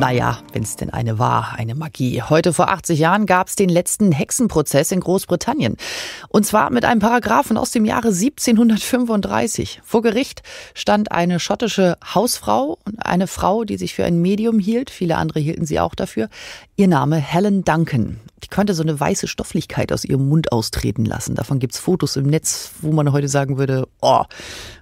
Naja, wenn es denn eine war, eine Magie. Heute vor 80 Jahren gab es den letzten Hexenprozess in Großbritannien. Und zwar mit einem Paragraphen aus dem Jahre 1735. Vor Gericht stand eine schottische Hausfrau und eine Frau, die sich für ein Medium hielt. Viele andere hielten sie auch dafür. Ihr Name Helen Duncan die könnte so eine weiße Stofflichkeit aus ihrem Mund austreten lassen. Davon gibt's Fotos im Netz, wo man heute sagen würde, oh,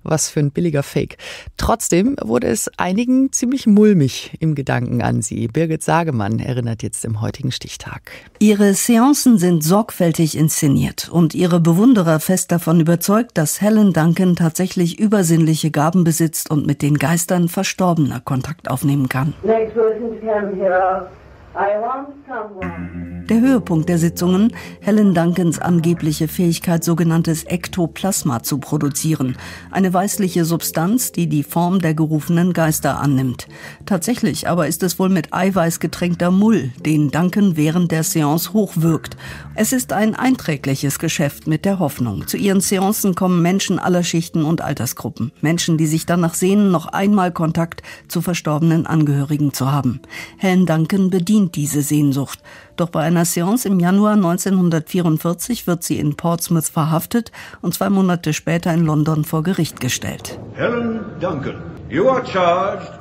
was für ein billiger Fake. Trotzdem wurde es einigen ziemlich mulmig im Gedanken an sie. Birgit Sagemann erinnert jetzt im heutigen Stichtag. Ihre Seancen sind sorgfältig inszeniert und ihre Bewunderer fest davon überzeugt, dass Helen Duncan tatsächlich übersinnliche Gaben besitzt und mit den Geistern Verstorbener Kontakt aufnehmen kann. Next person to here, I want someone. Mm-hmm. Der Höhepunkt der Sitzungen Helen Duncans angebliche Fähigkeit, sogenanntes Ektoplasma zu produzieren, eine weißliche Substanz, die die Form der gerufenen Geister annimmt. Tatsächlich aber ist es wohl mit Eiweiß getränkter Mull, den Duncan während der Seance hochwirkt. Es ist ein einträgliches Geschäft mit der Hoffnung. Zu ihren Seancen kommen Menschen aller Schichten und Altersgruppen, Menschen, die sich danach sehnen, noch einmal Kontakt zu verstorbenen Angehörigen zu haben. Helen Duncan bedient diese Sehnsucht, doch bei einer Encarnacions im Januar 1944 wird sie in Portsmouth verhaftet und zwei Monate später in London vor Gericht gestellt. Helen Duncan.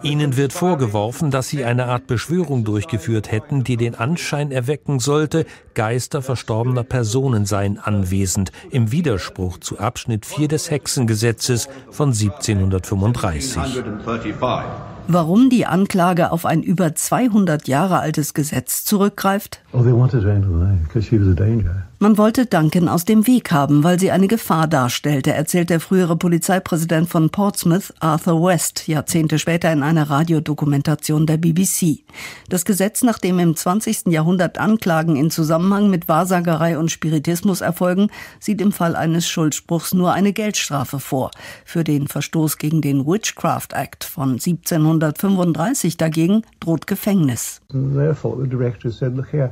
Ihnen wird vorgeworfen, dass Sie eine Art Beschwörung durchgeführt hätten, die den Anschein erwecken sollte, Geister verstorbener Personen seien anwesend, im Widerspruch zu Abschnitt 4 des Hexengesetzes von 1735 warum die Anklage auf ein über 200 Jahre altes Gesetz zurückgreift? Oh, they wanted her into because she was a danger. Man wollte Duncan aus dem Weg haben, weil sie eine Gefahr darstellte, erzählt der frühere Polizeipräsident von Portsmouth, Arthur West, Jahrzehnte später in einer Radiodokumentation der BBC. Das Gesetz, nach dem im 20. Jahrhundert Anklagen in Zusammenhang mit Wahrsagerei und Spiritismus erfolgen, sieht im Fall eines Schuldspruchs nur eine Geldstrafe vor. Für den Verstoß gegen den Witchcraft Act von 1735 dagegen droht Gefängnis.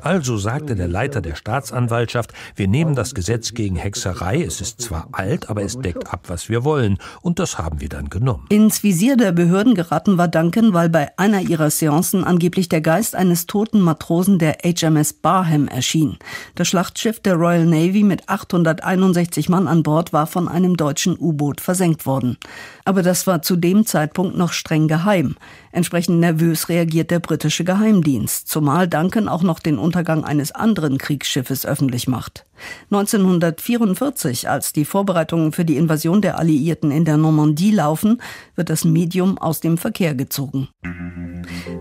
Also sagte der Leiter der Staatsanwaltschaft, wir nehmen das Gesetz gegen Hexerei, es ist zwar alt, aber es deckt ab, was wir wollen. Und das haben wir dann genommen. Ins Visier der Behörden geraten war Duncan, weil bei einer ihrer Seancen angeblich der Geist eines toten Matrosen der HMS Barham erschien. Das Schlachtschiff der Royal Navy mit 861 Mann an Bord war von einem deutschen U-Boot versenkt worden. Aber das war zu dem Zeitpunkt noch streng geheim. Entsprechend nervös reagiert der britische Geheimdienst, zumal Duncan auch noch den Untergang eines anderen Kriegsschiffes öffentlich macht. 1944, als die Vorbereitungen für die Invasion der Alliierten in der Normandie laufen, wird das Medium aus dem Verkehr gezogen.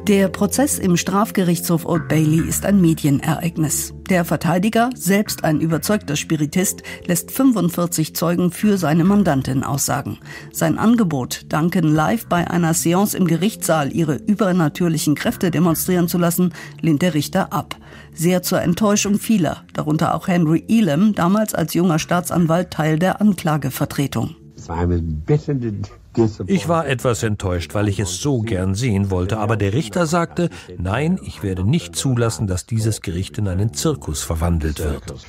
Der Prozess im Strafgerichtshof Old Bailey ist ein Medienereignis. Der Verteidiger, selbst ein überzeugter Spiritist, lässt 45 Zeugen für seine Mandantin aussagen. Sein Angebot, Duncan live bei einer Seance im Gerichtssaal ihre übernatürlichen Kräfte demonstrieren zu lassen, lehnt der Richter ab. Sehr zur Enttäuschung vieler, darunter auch Henry Ilem, damals als junger Staatsanwalt Teil der Anklagevertretung. Ich war etwas enttäuscht, weil ich es so gern sehen wollte, aber der Richter sagte, nein, ich werde nicht zulassen, dass dieses Gericht in einen Zirkus verwandelt wird.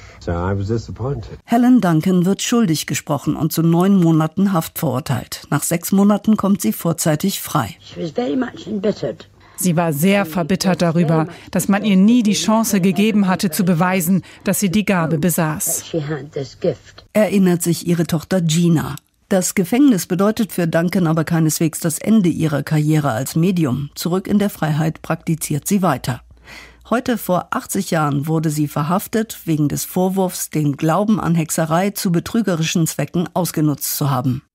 Helen Duncan wird schuldig gesprochen und zu neun Monaten Haft verurteilt. Nach sechs Monaten kommt sie vorzeitig frei. Ich war sehr Sie war sehr verbittert darüber, dass man ihr nie die Chance gegeben hatte zu beweisen, dass sie die Gabe besaß. Erinnert sich ihre Tochter Gina. Das Gefängnis bedeutet für Duncan aber keineswegs das Ende ihrer Karriere als Medium. Zurück in der Freiheit praktiziert sie weiter. Heute vor 80 Jahren wurde sie verhaftet wegen des Vorwurfs, den Glauben an Hexerei zu betrügerischen Zwecken ausgenutzt zu haben.